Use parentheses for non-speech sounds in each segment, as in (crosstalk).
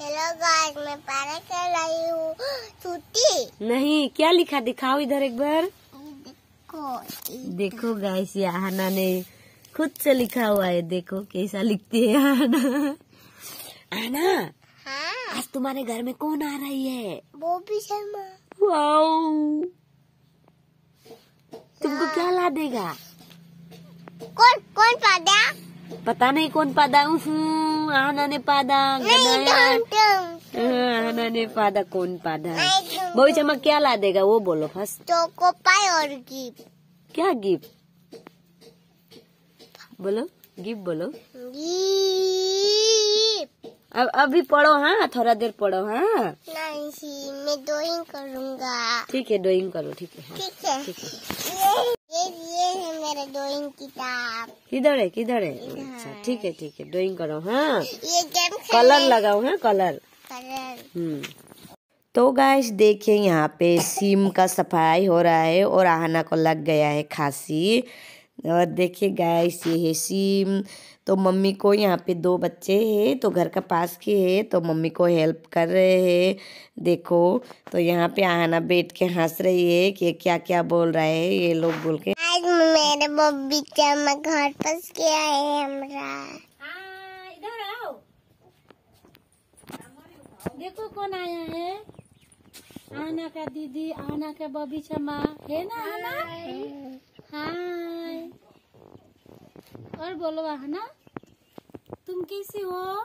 Hello guys मैं पारा कर रही हूँ छुट्टी नहीं क्या लिखा दिखाओ इधर एक बार देखो देखो गाइस ये आहना ने खुद से लिखा हुआ है देखो कैसा लिखती है आहना आना हाँ? आज तुम्हारे घर में कौन आ रही है बॉबी शर्मा तुमको हाँ। क्या ला देगा कौन कौन पादा पता नहीं कौन पादा हूँ पादा आना ने पादा कौन पादा बहुत चमक क्या ला देगा वो बोलो फर्स्ट चोको पाई और गिफ्ट क्या गिफ्ट बोलो गिफ्ट बोलो अब अभी पढ़ो हाँ थोड़ा देर पढ़ो हाँ नहीं मैं ड्रॉइंग करूँगा ठीक है ड्रॉइंग करो ठीक है, ठीक है। ये है मेरा ड्राइंग किताब किधर है किधर है अच्छा ठीक है ठीक है ड्राइंग करो हाँ कलर लगाओ है हाँ, कलर हम्म तो गैस देखिए यहाँ पे सीम का सफाई हो रहा है और आहना को लग गया है खांसी और देखिए गैस ये है सीम तो मम्मी को यहाँ पे दो बच्चे हैं तो घर का पास के है तो मम्मी को हेल्प कर रहे हैं देखो तो यहाँ पे आहना बैठ के हंस रही है कि क्या क्या बोल रहा है ये लोग बोल के आज मेरे बब्बी घर पास के आए हमरा हाँ, इधर आओ देखो कौन आया है आना का दीदी आना का बबी चमा है ना आना हाय और बोलो आना तुम कैसे हो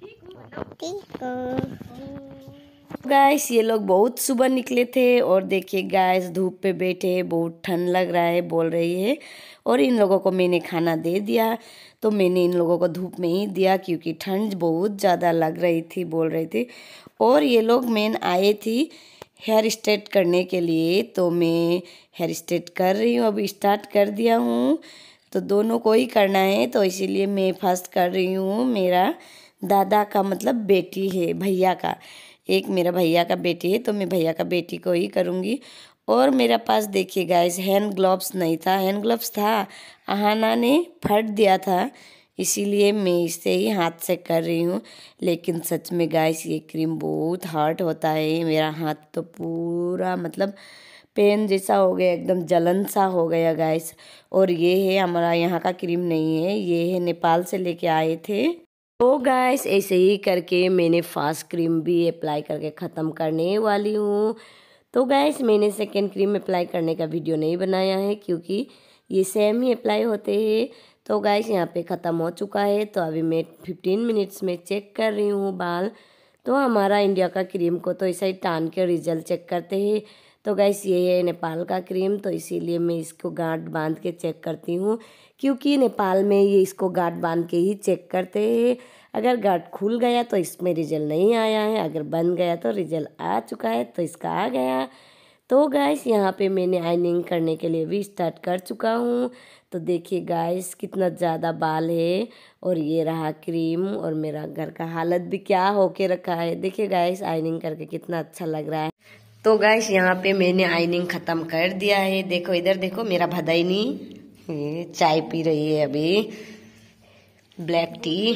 ठीक हो गाइस ये लोग बहुत सुबह निकले थे और देखिए गाइस धूप पे बैठे बहुत ठंड लग रहा है बोल रही है और इन लोगों को मैंने खाना दे दिया तो मैंने इन लोगों को धूप में ही दिया क्योंकि ठंड बहुत ज़्यादा लग रही थी बोल रही थी और ये लोग मेन आए थी हेयर स्ट्रेट करने के लिए तो मैं हेयर स्ट्रेट कर रही हूँ अभी स्टार्ट कर दिया हूँ तो दोनों को ही करना है तो इसीलिए मैं फर्स्ट कर रही हूँ मेरा दादा का मतलब बेटी है भैया का एक मेरा भैया का बेटी है तो मैं भैया का बेटी को ही करूँगी और मेरा पास देखिए गाइस हैंड ग्लव्स नहीं था हैंड ग्लव्स था आहाना ने फट दिया था इसीलिए मैं इसे ही हाथ से कर रही हूँ लेकिन सच में गाइस ये क्रीम बहुत हार्ड होता है मेरा हाथ तो पूरा मतलब पेन जैसा हो गया एकदम जलन सा हो गया गैस और ये है हमारा यहाँ का क्रीम नहीं है ये है नेपाल से लेके आए थे तो गैस ऐसे ही करके मैंने फास्ट क्रीम भी अप्लाई करके ख़त्म करने वाली हूँ तो गैस मैंने सेकेंड क्रीम अप्लाई करने का वीडियो नहीं बनाया है क्योंकि ये सेम ही अप्लाई होते हैं तो गैस यहाँ पे ख़त्म हो चुका है तो अभी मैं फिफ्टीन मिनट्स में चेक कर रही हूँ बाल तो हमारा इंडिया का क्रीम को तो ऐसा ही टान के रिजल्ट चेक करते हैं तो गैस ये है नेपाल का क्रीम तो इसीलिए मैं इसको गांठ बांध के चेक करती हूँ क्योंकि नेपाल में ये इसको गांठ बांध के ही चेक करते हैं अगर गांठ खुल गया तो इसमें रिजल्ट नहीं आया है अगर बन गया तो रिजल्ट आ चुका है तो इसका आ गया तो गैस यहाँ पे मैंने आइनिंग करने के लिए भी स्टार्ट कर चुका हूँ तो देखिए गैस कितना ज़्यादा बाल है और ये रहा क्रीम और मेरा घर का हालत भी क्या होके रखा है देखिए गैस आइनिंग करके कितना अच्छा लग रहा है तो गैस यहाँ पे मैंने आइनिंग ख़त्म कर दिया है देखो इधर देखो मेरा भदाइनी ये चाय पी रही है अभी ब्लैक टी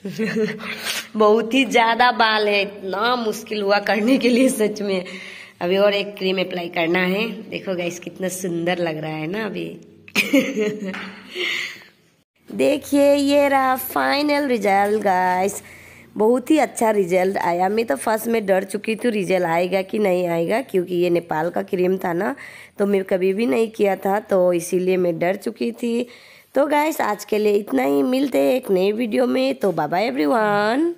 (laughs) बहुत ही ज़्यादा बाल है इतना मुश्किल हुआ करने के लिए सच में अभी और एक क्रीम अप्लाई करना है देखो गैस कितना सुंदर लग रहा है ना अभी (laughs) देखिए ये रहा फाइनल रिजल्ट गाइस बहुत ही अच्छा रिजल्ट आया मैं तो फर्स्ट में डर चुकी थी रिजल्ट आएगा कि नहीं आएगा क्योंकि ये नेपाल का क्रीम था ना तो मैं कभी भी नहीं किया था तो इसीलिए मैं डर चुकी थी तो गाइस आज के लिए इतना ही मिलते हैं एक नए वीडियो में तो बाय एवरीवन